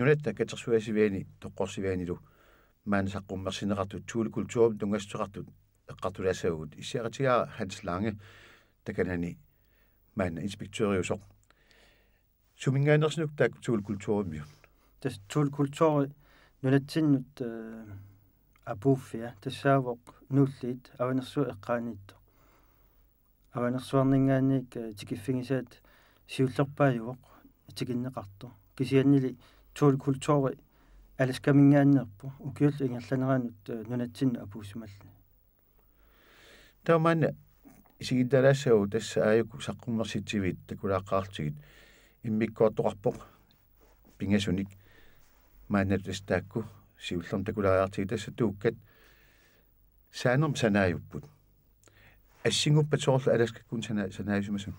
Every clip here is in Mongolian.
нунатта катерсуасивиани тоққорсивианилу маанасаққуммерсинеқартут тули культуурум тунгассуқартут эққартулаасаагут иссиақатигаа ханс ланге таканани маана инспектøриусоқ сумингаанерснук таак тули культуурумиу тас тули культуури нунатсиннут апуффиа тассаавоқ нуллиит аванерсу эққааниттоқ аванерсуарнингааник тикиффигисаат сиуллерпаажувоқ тикиннеқарту кисианнили tulkultori alaskamingaannerpu ukiul ingerlaneranut nunatsin apuusimalli tauman sigidalasau tass aayuk saqqummersitivit takulaaqqaartigit immikkuartoqarpuq pingasunik maannatastaakku siullerm takulaaqaartigit tassa tuukkat saanerm sanaajupput assinguppa toorlu alaska kun sanaajusimasun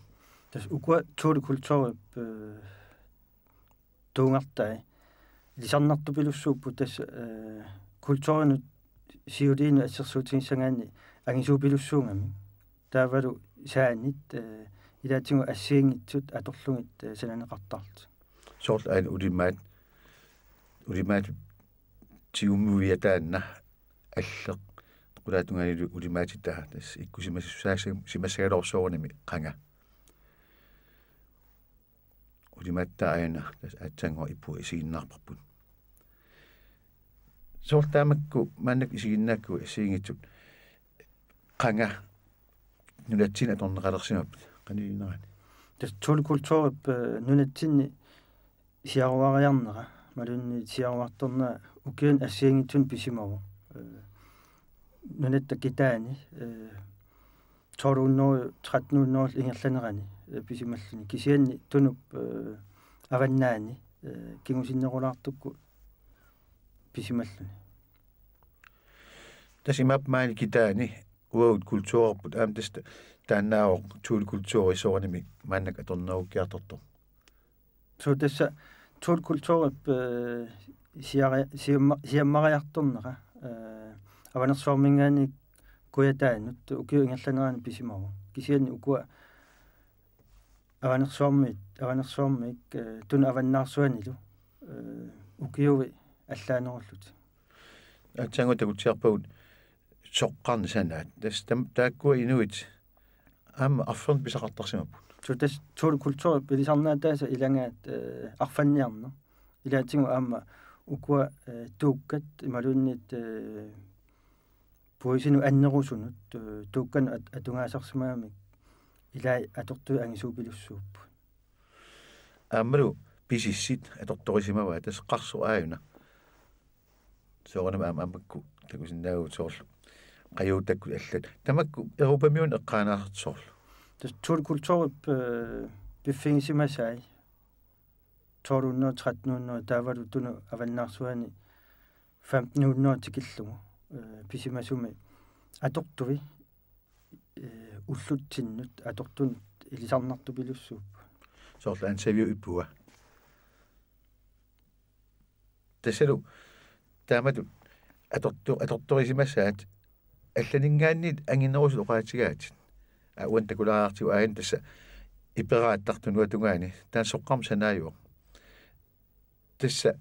tass ukua tulkultori туунгартай лисарнарту пилуссууппу тасса э, культуурину сиулиину ассерсуутигиссагаани агисуу пилуссуунгами таавалу саанит э, илаатингу ассиингитсут аторлугит э, сананеқартарт сорл аан улимаат улимаат тиуммуиатаанна аллеқ qulaatungani ulimaatittaa tass ikkusimassaasam simassagalorsuunimi qanga ulimattaaina atsango ipu isiginnarparpun soortaamakku mannak isiginnaakku isiingitsut qanga nunatsin atorneqalersimap qanilinarani tas tuli kultuurip nunatsinni siaruariarnera малунни сиаруарторна укиан ассиангитсун писимаву э, нунатта китаани э 12 13 ингерланерани писималлуни кисианни тунуп э, араннаани э, кигусиннерулаартукку писималлуни тасимапмаани китаани уагут культуорпут аамтаста таанаао туул культуури сораними мааннак аторнеруккиартортор суу тасса туул культуурип э, сиари сиаммариарторнера аванерсуармингаани куятаанут укиу ингерланерани писимаву кисианни укуа аванерсуармит аванерсуармик э, тун аваннаарсуанилу э, укиуви аллаанеруллут атсангу э, такутсиарпагут соққарни санаат тас тааккуа инуит аама арферн писақартарсимаппут тутас туул культури пилисарнаатааса илангаат арфанниарна илаатингу аама укуа тууккат ималуунниит поисину аннерусунут тууккану атунгаасарсимаамик илай аторту ангисуупилуссууппу ааммалу писиссит аторторисимава атасеққарсу ааюна соорнама аамамакку такусиннаагу соорлу қаюутакку аллат тамакку эрупамиун эққаанаартсоорлу тор культурып э, биффингисимасай 1200 1300 тавалутуну аваннаарсуани 1500 тикиллугу писимасуми э, атортуви уллутсиннут э, атортунут илисарнарту пилуссууп соорла ансавиу иппуа тесеру таамату аторту аторторисимассаат алланингааннит ангинерусу оqaатигаатин ауан такулааартигу аан тасса иперааттартунуатунгаани таан соққарм санааюо тасса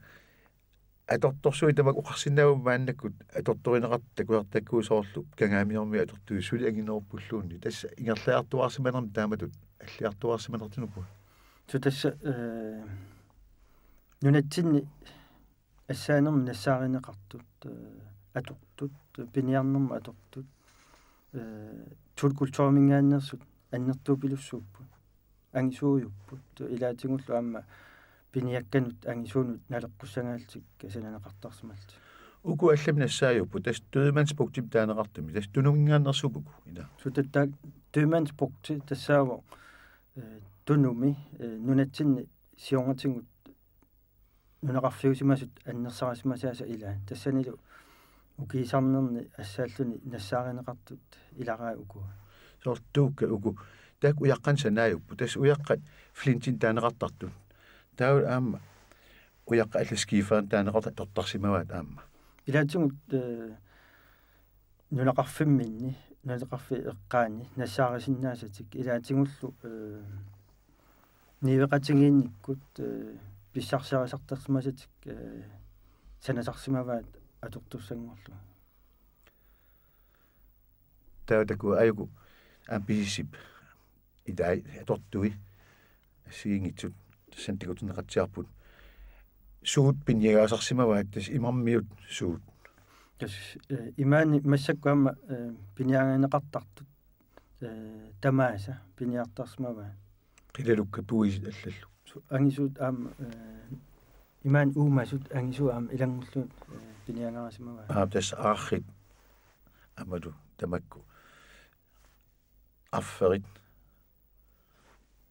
аторторсуитамак оқарсинаавааннаккут аторторинеқарта куартаккуусоорлу кангаамиорми аторттуи сули агинерпуллуунни тасса ингерлаартуарсиманерми тааматут аллиартуарсиманертунуку ту тасса э нунатсинни ассаанерми нассааринеқартут атортут пиниарнерми атортут э тул культуармингааннерсут аннертуупилуссууппут ангисууйуппут илаатингуллу аама piniakkanut angisuunut naleqqussangaallsik kasananaqartarsimalti uku алламнассааюппу тас тюдуманспуктип таанеқартуми тас тунунгианнэрсупуку ила сутаттаа тюдуманспукти тассаавоо тунуми нунатсинни сионгатингут нунеқарфиусимасут аннерсарасимасааса илаа тассанилу укиисарнерни ассааллуни нассааринеқартут илараа уку сортуукка уку так уяққан санааюппу тас уяққат флинтин таанеқартарту тау аама уяққалласкифаан таанеқарта тортарсимаваат аама илаатсугут э, нунеқарфимминни нунеқарфи эққаани нассаарисиннаасатик илаатигуллу э, нивеқатигиинниккут э, писсарсерисартэрсимасатик санасарсимаваат атортуссангорлу таатаку аюку амписисип идай атортуи сиингитсут сантикутинеқатсиарпут суут пиньягаасарсимаваат тас имармиут суут тас имаани массаккуама пиниагаанеқартартут тамааса пиниартарсимаваа қилалукка пуисит аллаллу ангисуут аама имаан уумаасут ангисуу аама илангуллуут пиниагаасимаваа аа тас аархит амалу тамакку афферит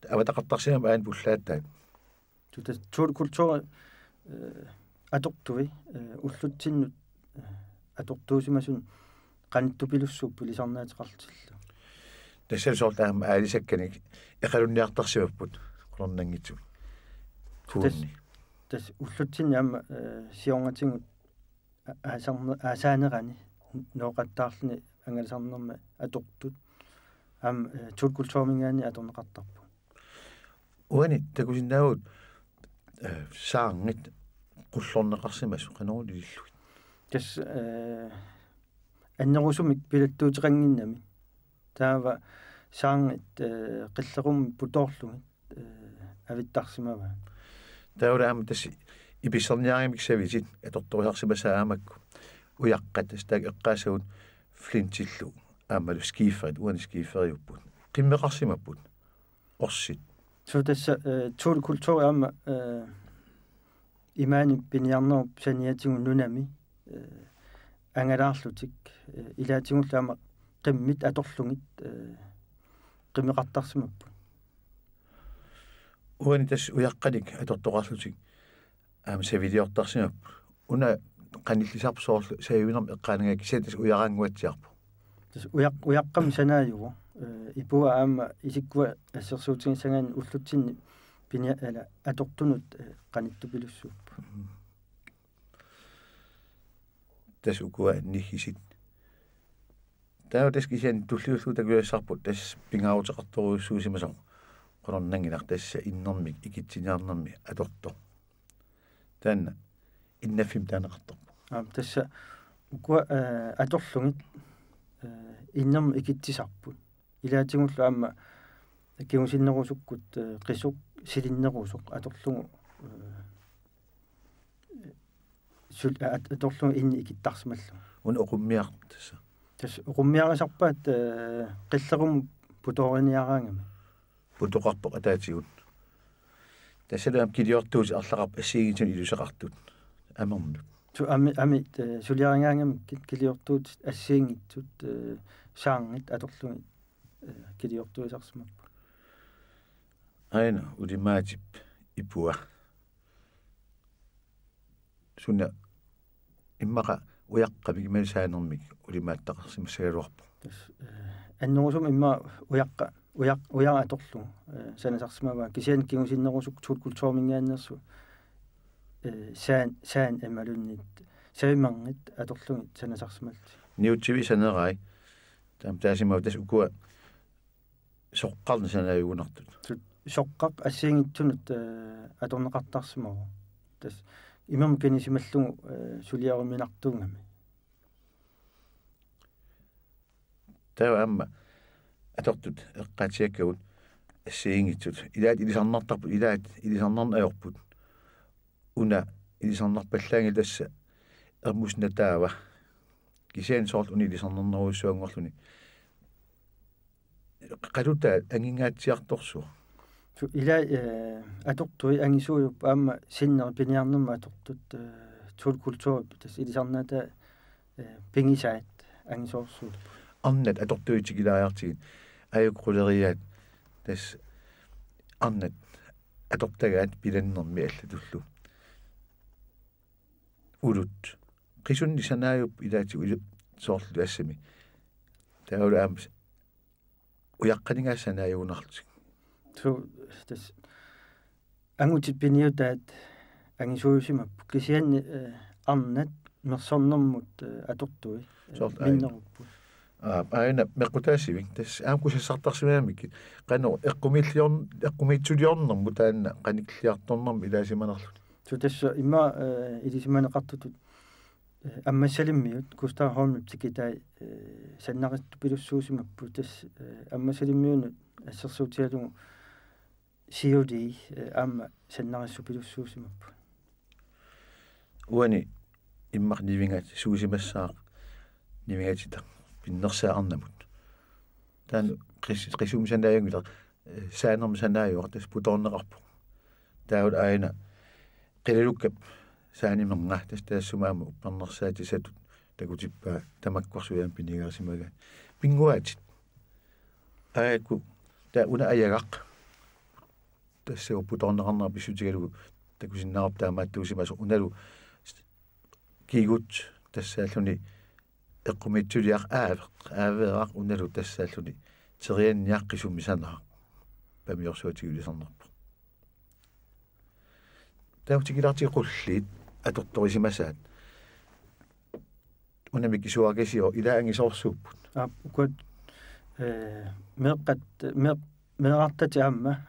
аватақартарсинам аан пуллааттаат tuta tuul kultuura atortuvi уллутсиннут атортуусимасун канаттупилуссууп пилисарнаатеқарлтиллу тассал соортаама аалисакканик эқалунниартарсиваппут қорнангитсуи туунни тас уллутсинни аама сиорнгатингут аасарне аасаанерани ноқаттаарлни ангалисарнерма атортут аама туул культуурмингаани аторнеқартарпу уани такусиннаавут Э, саангит qullerneqarsimassu qanorul illuit tas аннерусумик пилаттуутеқангиннами таава саангит э, қиллерумми путорлугит э, авиттарсимава таураам тас иписерниаримик сависит аторториарсимасаамакку уяққатас таг эққаасагут флинтиллу аамалу скиферит уани скифериуппут қиммеқарсимаппут орсит Чуудаш э, чуур культур ам э, имаани пиниарнеру саниатигун нунами э, ангалаарлутик илаатигуллаама qimмит аторлугит qimеқартарсимаппу уани тас уяққаник атортоқарлутик аама савидиортарсимаппу уна қаниллисарпу соорлу саавинерми эққаанангаки сатас уярангуатсиарпу тас уяқ уяққам санаажугу ipua aama isikkuva assersuutigin sangaani ullutsinni pinia ala atortunut qanittupillussuup tas ukua nihisit tao tas kisian tulliulluuta kuyaassarput tas pingaarutiqartoruissuusimasoq qonernanginaq tassa innermik ikitsiniarnermi atortor taanna innaffim taanaqartorpu aam tassa ukua atorlungit innermi ikitsisarput илаатигуллу аама кигусиннерусуккут қисук э, силиннерусоқ аторлугу э, сул э, аторлугу инни икиттарсималлу уна оқуммиарт тасса тас оқуммиарисарпаат қиллерум путориниараангами путоқарпоқ атаатигут тассалаам килиортуус арлақарп ассигитсун илусеқартут амернут су ами ами сулиарингаангами килиортуут ассигитсут саангит аторлугит килиортуисарсимаппа аина улимаатип ипуа суна иммака уяққамик малсаанермик улимааттақарсимассагалуарпу аннерусум имма уяққа уяқ уяа аторлу санасарсимава кисиан кигусиннерусук тулкултуумингиааннерсу э саан саан эмалуннит савимангит аторлугит санасарсималти ниутсиви санерай там таасимав тас укуа соққарна санааюгунартут соққақ ассиангитсунат э, аторнеқартарсимагу тас имам канисималлугу э, сулиаруминартуунгами таа амма атортут эққатиаккагут ассиангитсут илаат илисарнартарпут илаат илисарнарна аёрпут уна илисарнарпаллаанги тасса ермусна таава кисиан соорт уни илисарнернеруусуангорлуни qaluta angingaatsiartorsu ila atortui angisuuyup aamma sinner piniarnerma atortut tulkultuurup tas ilisarnaata pingisaat angisoorsuup arnat atortuitigilaariartigit ajukkuleriaat tas arnat atortagaat pilannermi allatullu ulut qisunni sanaajup ilaati soorlu assami taulu aams уяққанигаасанааюунарлусик су тас ангутиппиниутаат ангисуусимап кисианни э, э, арнат мерсорнэрмут атортуи миннеруппу аа аина меккутаасивик тас аамкусассартарсимаамикки кану эққумиллиор эққумиитсулиорнэрму таанна каниклиарторнэрми илаасиманерлу су тасса има э, илисиманеқартутут аммассалиммиут густав холмип тикита э, саннақитту пилуссуусимаппу тас аммассалиммиунут э, ассерсуутиалугу COD амма э, саннариссу пилуссуусимаппу уани иммар нивингаат суусимассаақ нивингаатита пиннерсаарнамут таан крис крисум санааюнгила саанерм санааюартас путорнеқарпу таавал аина қилалуккап саанимернаартас таассумаама уппарнерсаати сатут такутиппаа тамаккорсуяам пинигаарсимага пингуаатит аакку та уна аягақ тассау путорнеқарнера писсутигалугу такусиннаарап таамааттуусимасо уналу кигут тассааллуни эққумитсулиақ аавеқ аавеақ уналу тассааллуни терианниақ қисуммисанераа памиорсуатигулисарнерпа таутигилаартиқуллиит атортторисимасаат унамиккисуакисио илаангисоорсууппут ааппукат э меэккат меэ меэртати аама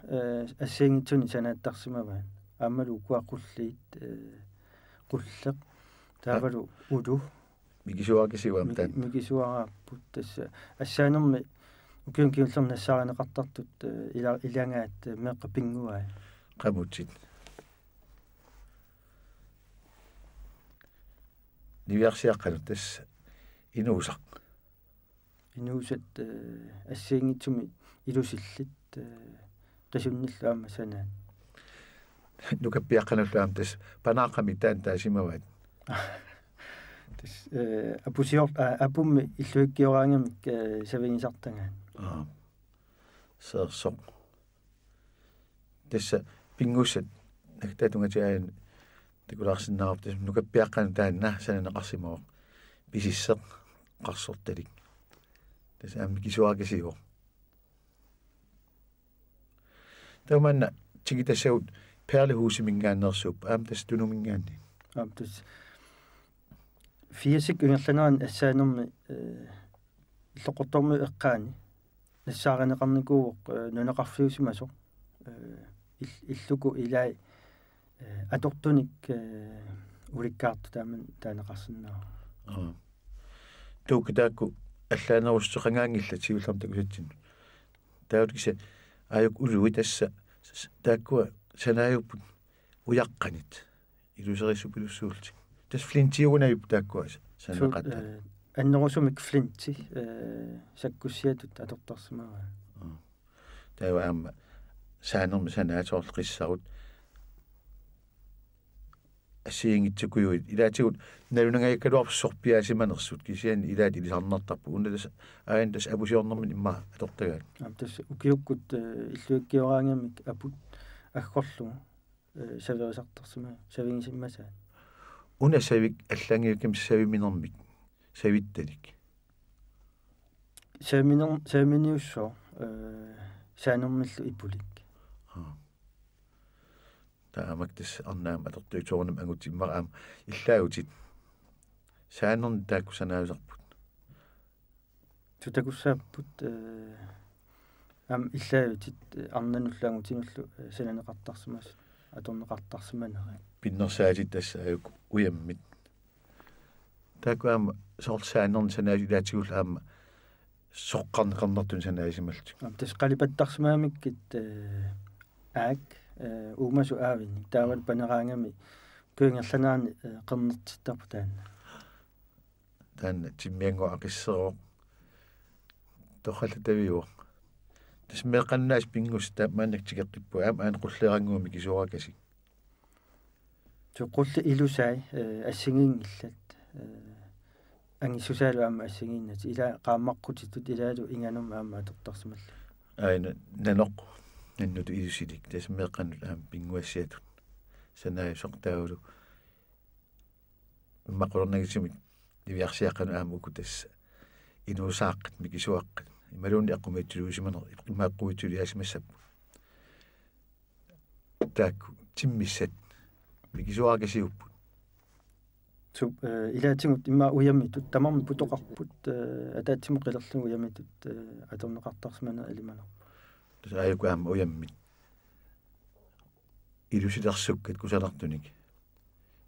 ассиангитсуни санааттарсимаваан аамалу укуаққуллиит э қуллеқ таавалу улу микисуакисиуам таат микисуараарпут тасса ассаанерми укиун киуллернассааринеқартартут илаа илангаат меэққа пингуаа қамутсит нивиарсиаққанутас инуусақ инуусат э, ассиангитсуми илусиллит тасунниллаама э, санаа нукаппиаққаналлаам тас панааққами таан таасимаваат тас э апусиор апумми иллуиккиораангамик э, савигисартангаан аа сэрсоқ тасса пингуссат нактатунгатиаан такулаарсинаарпта нукаппиаққана таанна сананеқарсимавоқ писиссеқ қарсорталик тас аамми кисуаагасиго таманна тигитасаут перлехусимингааннерсууп аам тас тунумингаанни аам тас фиасик унгерланеран ассаанерми иллоқорторму э, эққаани э, нассааранеқарникууоқ нунеқарфиусимасо э, иллуку илаа Э, атортуник э, уликкаарту тааман таанеқарсинаа аа туукитаакку аллаанеруссеқангаангилла сивилларта кусатсин таавтгиса аюк улуи тасса тааккуа санааюппут уяққанит илусерисупилуссуулти тас флинтиугунаюп тааккуа санеқатта э, аннерусумик флинти э саккуссиатут атортарсимаа таава аама саанерми санааторлеқиссарут асиингитсукуйу илаатигут налунагайккалуар сорпиаасиманерсут кисиан илаат илисарнартарпу уннатас аантас апусиорнэрмин имма атертагаат тас укиуккут иллуаккиораангамик апут аггорлу саверисартарсима савигисиммасаа уна савик аллангиукким савиминермик савитталик савиминер савиминиуссоо саанермиллу ипулик таамак тис арнаам алертуисуурнам ангутиммараам иллаагутит саанерни тааккусанаасарпут тутакуссааппут ам иллаагутит арнануллаагутималлу сананеқартарсимас аторнеқартарсиманераа пиннерсаалит тассааюк уяммит таакуам сорсаанерни санаасилаатигул аама соққарнеқарнартун санаасималтик э, ам тас қалипаттарсимаамиккит аак уумасу аавинник таавал панераангами куингерланаани қернертиттарпу таанна таанна тиммиангу ақиссероо тохалтавиуо тасмеқаннаас пингус таамаанактикеққиппу аама аан қуллерангууми кисуаракасик тоқулла илусай ассигин иллат ангиссусаалу аама ассигиннати ила қааммаққутитут илаалу инганум аама атортарсималла аина наноқ наннут иусилик тас меэкканут аам э, пингуассиатут санаасортаулу мақулернагисимик ливиарсиаққану аама э, уку тасса инуусааққат микисуаққат ималуунни аққумиттулуусиманер имааққуиттулиасимассаппу таакку тиммиссат микисуаагасиуппу ту э, илаатингут имма уяммитут тамарми путоқарпут атаатсиму қилерлугу уяммитут атернеқартарсимана алиманерпу тааюкаама уяммит илусилерсуккат кусалартуник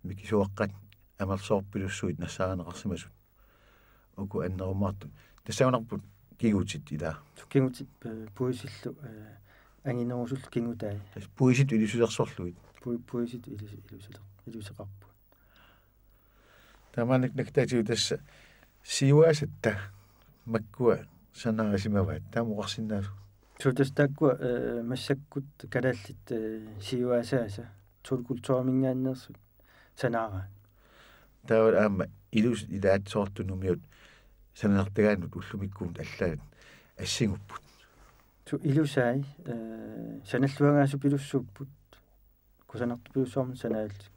микисуаққат амерсоорпилуссуит нассаанеқарсимасут уку аннерумаарту тассаунарпут кигутит илаа кигутит пуисиллу э, ангинерусуллу кигутаа тас пуисит илусилерсорлуит пуисит илусилер илусеқарпу таманик нактатиу тасса сиуасатта маккуа санаарисимаваат таамоқарсинаасу чултастааккуа массаккут калааллит сиуасааса сулкултуамингааниерсут санаараа таавал аама илус илаатсоортунумиут санаартагаанут уллумиккуун аллаат ассигуппут ту илусаи э саналлуагаасу пилуссууппут кусанарту пилуссуармун санаалли